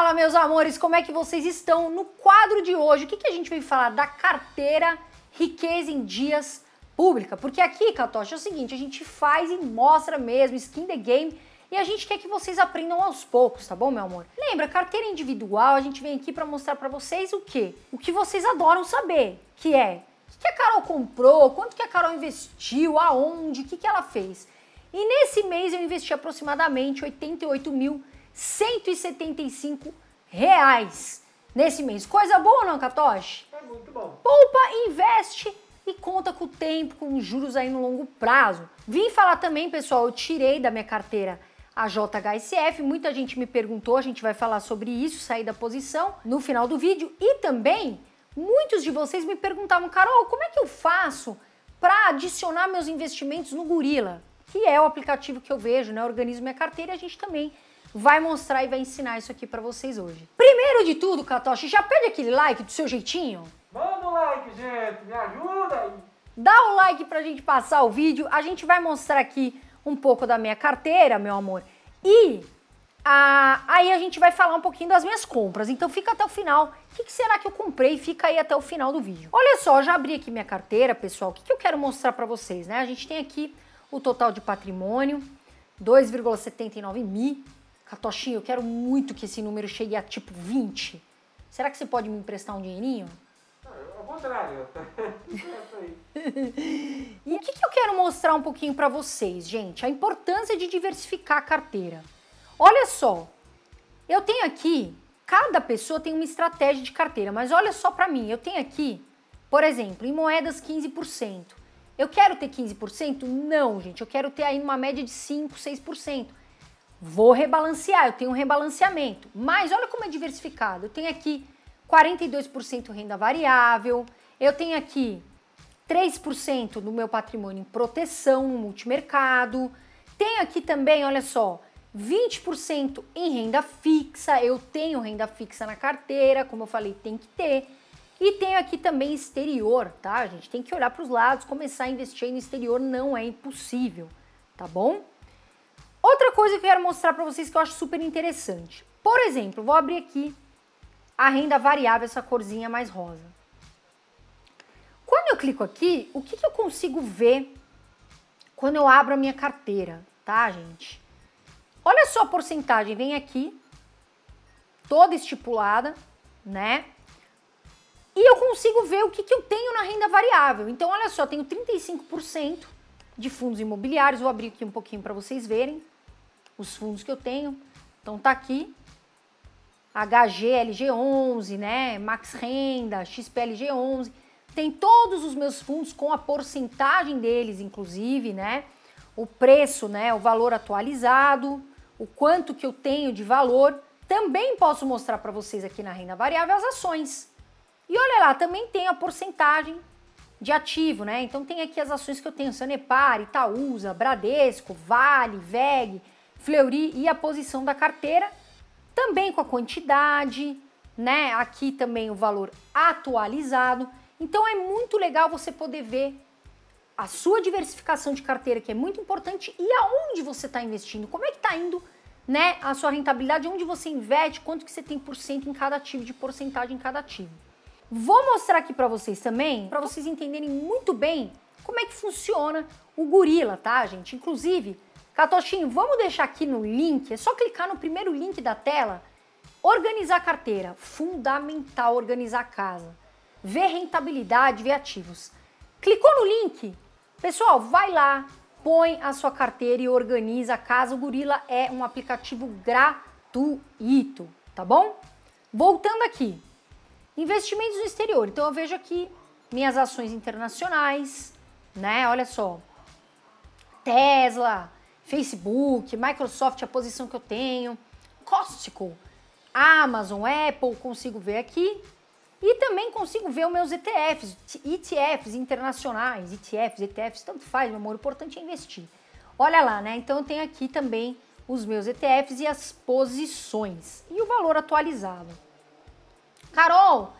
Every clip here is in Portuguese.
Fala, meus amores, como é que vocês estão? No quadro de hoje, o que, que a gente vem falar da carteira Riqueza em Dias Pública? Porque aqui, Catocha, é o seguinte, a gente faz e mostra mesmo, skin the game, e a gente quer que vocês aprendam aos poucos, tá bom, meu amor? Lembra, carteira individual, a gente vem aqui para mostrar para vocês o quê? O que vocês adoram saber, que é o que a Carol comprou, quanto que a Carol investiu, aonde, o que, que ela fez. E nesse mês eu investi aproximadamente 88 mil reais 175 reais nesse mês. Coisa boa não, Catoche? É muito bom. Poupa, investe e conta com o tempo, com juros aí no longo prazo. Vim falar também, pessoal, eu tirei da minha carteira a JHSF, muita gente me perguntou, a gente vai falar sobre isso, sair da posição no final do vídeo. E também, muitos de vocês me perguntavam, Carol, como é que eu faço para adicionar meus investimentos no Gorila? Que é o aplicativo que eu vejo, né? Organizo minha carteira e a gente também vai mostrar e vai ensinar isso aqui para vocês hoje. Primeiro de tudo, Katoshi, já pede aquele like do seu jeitinho? Manda o um like, gente, me ajuda aí. Dá o um like pra gente passar o vídeo. A gente vai mostrar aqui um pouco da minha carteira, meu amor. E a, aí a gente vai falar um pouquinho das minhas compras. Então fica até o final. O que, que, será que eu comprei? Fica aí até o final do vídeo. Olha só, já abri aqui minha carteira, pessoal. O que, que eu quero mostrar para vocês, né? A gente tem aqui o total de patrimônio, 2,79 mil. Catochinho, eu quero muito que esse número chegue a tipo 20. Será que você pode me emprestar um dinheirinho? Ao contrário. e o que, que eu quero mostrar um pouquinho para vocês, gente? A importância de diversificar a carteira. Olha só, eu tenho aqui, cada pessoa tem uma estratégia de carteira, mas olha só para mim, eu tenho aqui, por exemplo, em moedas 15%. Eu quero ter 15%? Não, gente, eu quero ter aí uma média de 5, 6%. Vou rebalancear, eu tenho um rebalanceamento. Mas olha como é diversificado. Eu tenho aqui 42% renda variável, eu tenho aqui 3% do meu patrimônio em proteção no multimercado. Tenho aqui também, olha só, 20% em renda fixa. Eu tenho renda fixa na carteira, como eu falei, tem que ter. E tenho aqui também exterior, tá? A gente tem que olhar para os lados, começar a investir no exterior não é impossível, tá bom? Outra coisa que eu quero mostrar para vocês que eu acho super interessante. Por exemplo, vou abrir aqui a renda variável, essa corzinha mais rosa. Quando eu clico aqui, o que, que eu consigo ver quando eu abro a minha carteira, tá, gente? Olha só a porcentagem, vem aqui, toda estipulada, né? E eu consigo ver o que, que eu tenho na renda variável. Então, olha só, tenho 35% de fundos imobiliários, vou abrir aqui um pouquinho para vocês verem os fundos que eu tenho. Então tá aqui HGLG11, né? Max Renda, XPLG11. Tem todos os meus fundos com a porcentagem deles, inclusive, né? O preço, né? O valor atualizado, o quanto que eu tenho de valor. Também posso mostrar para vocês aqui na renda variável as ações. E olha lá, também tem a porcentagem de ativo, né? Então tem aqui as ações que eu tenho, Sanepar, Itaúsa, Bradesco, Vale, VEG, Fleury e a posição da carteira, também com a quantidade, né? Aqui também o valor atualizado. Então é muito legal você poder ver a sua diversificação de carteira, que é muito importante, e aonde você está investindo, como é que está indo né, a sua rentabilidade, onde você investe, quanto que você tem por cento em cada ativo, de porcentagem em cada ativo. Vou mostrar aqui para vocês também, para vocês entenderem muito bem como é que funciona o gorila, tá, gente? Inclusive, Catochinho, vamos deixar aqui no link, é só clicar no primeiro link da tela. Organizar carteira, fundamental organizar a casa. Ver rentabilidade, ver ativos. Clicou no link? Pessoal, vai lá, põe a sua carteira e organiza a casa. O Gorila é um aplicativo gratuito, tá bom? Voltando aqui, investimentos no exterior. Então eu vejo aqui minhas ações internacionais, né? Olha só, Tesla, Facebook, Microsoft, a posição que eu tenho, Costco, Amazon, Apple, consigo ver aqui. E também consigo ver os meus ETFs, ETFs internacionais, ETFs, ETFs, tanto faz, meu amor, o importante é investir. Olha lá, né? Então eu tenho aqui também os meus ETFs e as posições e o valor atualizado. Carol,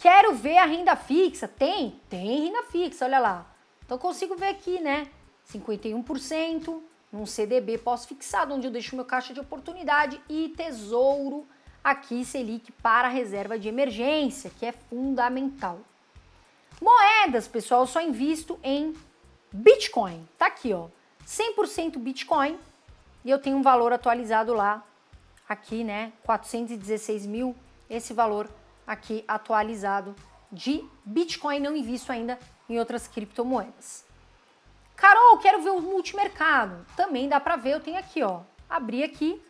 quero ver a renda fixa. Tem? Tem renda fixa, olha lá. Então consigo ver aqui, né? 51%, num CDB pós-fixado, onde eu deixo meu caixa de oportunidade e tesouro aqui Selic para reserva de emergência, que é fundamental. Moedas, pessoal, eu só invisto em Bitcoin. Tá aqui, ó. 100% Bitcoin e eu tenho um valor atualizado lá aqui, né? 416 mil, esse valor aqui atualizado de Bitcoin, não invisto ainda em outras criptomoedas. Carol, quero ver o multimercado. Também dá para ver, eu tenho aqui, ó. Abri aqui,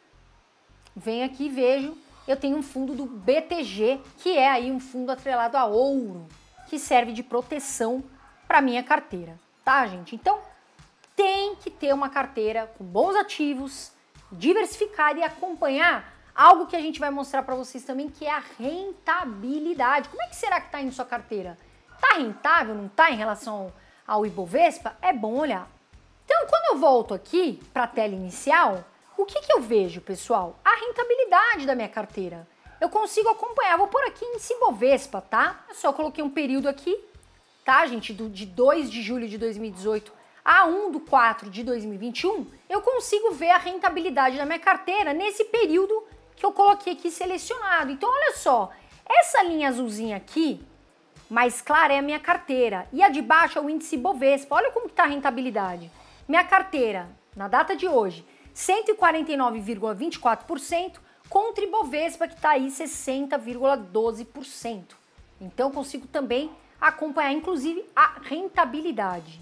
venho aqui e vejo. Eu tenho um fundo do BTG, que é aí um fundo atrelado a ouro, que serve de proteção para minha carteira, tá, gente? Então, tem que ter uma carteira com bons ativos, diversificada e acompanhar algo que a gente vai mostrar para vocês também, que é a rentabilidade. Como é que será que está indo sua carteira? Tá rentável, não tá em relação ao Ibovespa, é bom olhar. Então, quando eu volto aqui para a tela inicial, o que, que eu vejo, pessoal? A rentabilidade da minha carteira. Eu consigo acompanhar, vou por aqui em Simbovespa, tá? Eu só coloquei um período aqui, tá, gente? Do, de 2 de julho de 2018 a 1 do 4 de 2021, eu consigo ver a rentabilidade da minha carteira nesse período que eu coloquei aqui selecionado. Então, olha só, essa linha azulzinha aqui, mais clara é a minha carteira e a de baixo é o índice Bovespa. Olha como está a rentabilidade. Minha carteira, na data de hoje, 149,24% contra Ibovespa, que está aí 60,12%. Então consigo também acompanhar, inclusive, a rentabilidade.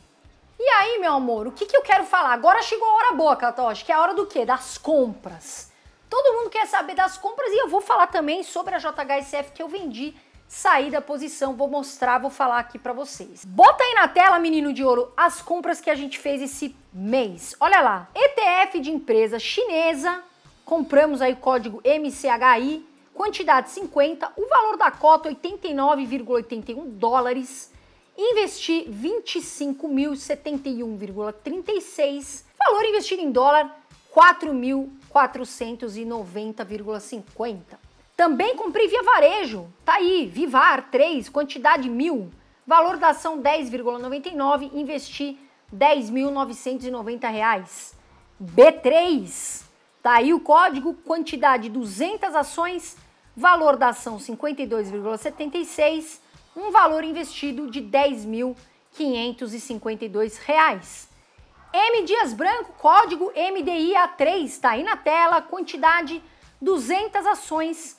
E aí, meu amor, o que, que eu quero falar? Agora chegou a hora boa, Katoshi, que é a hora do quê? Das compras. Todo mundo quer saber das compras e eu vou falar também sobre a JHSF que eu vendi sair da posição, vou mostrar, vou falar aqui para vocês. Bota aí na tela, menino de ouro, as compras que a gente fez esse mês. Olha lá, ETF de empresa chinesa, compramos aí o código MCHI, quantidade 50, o valor da cota 89,81 dólares, investi 25.071,36, valor investido em dólar 4.490,50. Também cumpri via varejo. Tá aí, Vivar 3, quantidade mil. Valor da ação 10,99, investi R$ 10.990. B3. Tá aí o código, quantidade 200 ações, valor da ação 52,76, um valor investido de R$ 10.552. M Dias Branco, código MDIA3, tá aí na tela, quantidade 200 ações,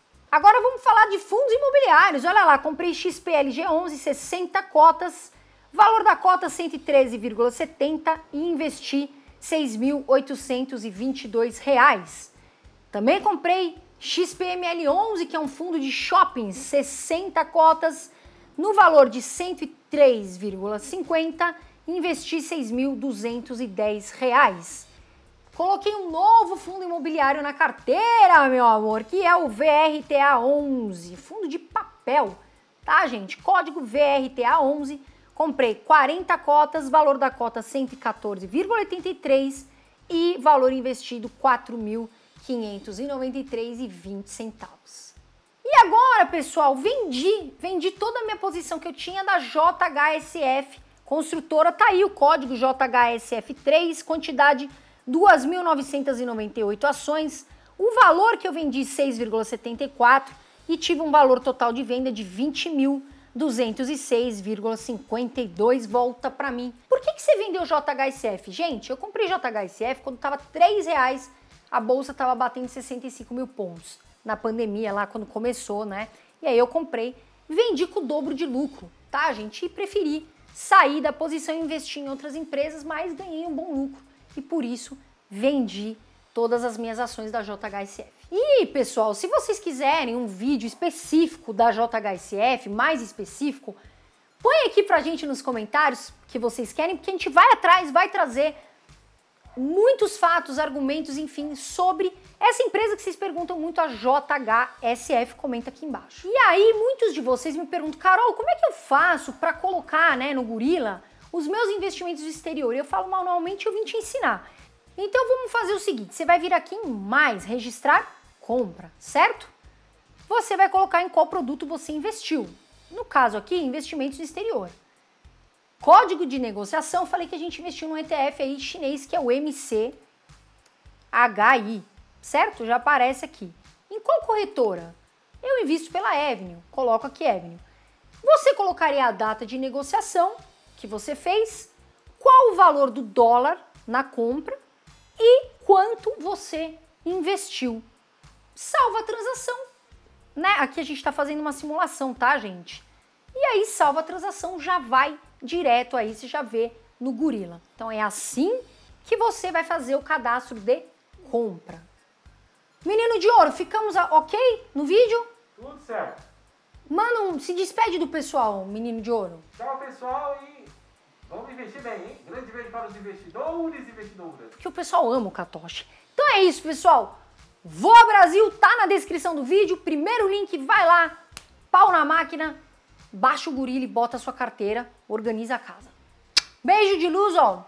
Agora vamos falar de fundos imobiliários. Olha lá, comprei XPLG11, 60 cotas, valor da cota 113,70 e investi R$ 6.822. Também comprei XPML11, que é um fundo de shopping, 60 cotas, no valor de 103,50, investi R$ 6.210 coloquei um novo fundo imobiliário na carteira, meu amor, que é o VRTA11, fundo de papel, tá, gente? Código VRTA11. Comprei 40 cotas, valor da cota 114,83 e valor investido 4.593,20 centavos. E agora, pessoal, vendi, vendi toda a minha posição que eu tinha da JHSF. Construtora, tá aí o código JHSF3, quantidade 2.998 ações. O valor que eu vendi 6,74 e tive um valor total de venda de 20.206,52 volta para mim. Por que, que você vendeu JHSF? Gente, eu comprei JHSF quando estava R$ reais, a bolsa estava batendo 65 mil pontos. Na pandemia, lá quando começou, né? E aí eu comprei, vendi com o dobro de lucro, tá, gente? E preferi sair da posição e investir em outras empresas, mas ganhei um bom lucro e por isso vendi todas as minhas ações da JHSF. E pessoal, se vocês quiserem um vídeo específico da JHSF, mais específico, põe aqui pra gente nos comentários que vocês querem, porque a gente vai atrás, vai trazer muitos fatos, argumentos, enfim, sobre essa empresa que vocês perguntam muito, a JHSF, comenta aqui embaixo. E aí, muitos de vocês me perguntam, Carol, como é que eu faço para colocar, né, no Gorila os meus investimentos do exterior. Eu falo manualmente, eu vim te ensinar. Então vamos fazer o seguinte: você vai vir aqui em mais, registrar compra, certo? Você vai colocar em qual produto você investiu. No caso aqui, investimentos do exterior. Código de negociação, falei que a gente investiu num ETF aí chinês que é o MCHI, certo? Já aparece aqui. Em qual corretora? Eu invisto pela Avenue, coloco aqui Avenue. Você colocaria a data de negociação que você fez, qual o valor do dólar na compra e quanto você investiu. Salva a transação, né? Aqui a gente está fazendo uma simulação, tá, gente? E aí salva a transação, já vai direto aí, você já vê no Gorila. Então é assim que você vai fazer o cadastro de compra. Menino de ouro, ficamos ok no vídeo? Tudo certo. Manda um, se despede do pessoal, menino de ouro. Tchau, pessoal, e vamos investir bem, hein? Grande beijo para os investidores e investidoras. Porque o pessoal ama o Katoshi. Então é isso, pessoal. Voa Brasil, tá na descrição do vídeo. Primeiro link, vai lá, pau na máquina, baixa o gorila e bota a sua carteira, organiza a casa. Beijo de luz, ó.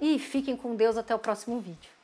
E fiquem com Deus até o próximo vídeo.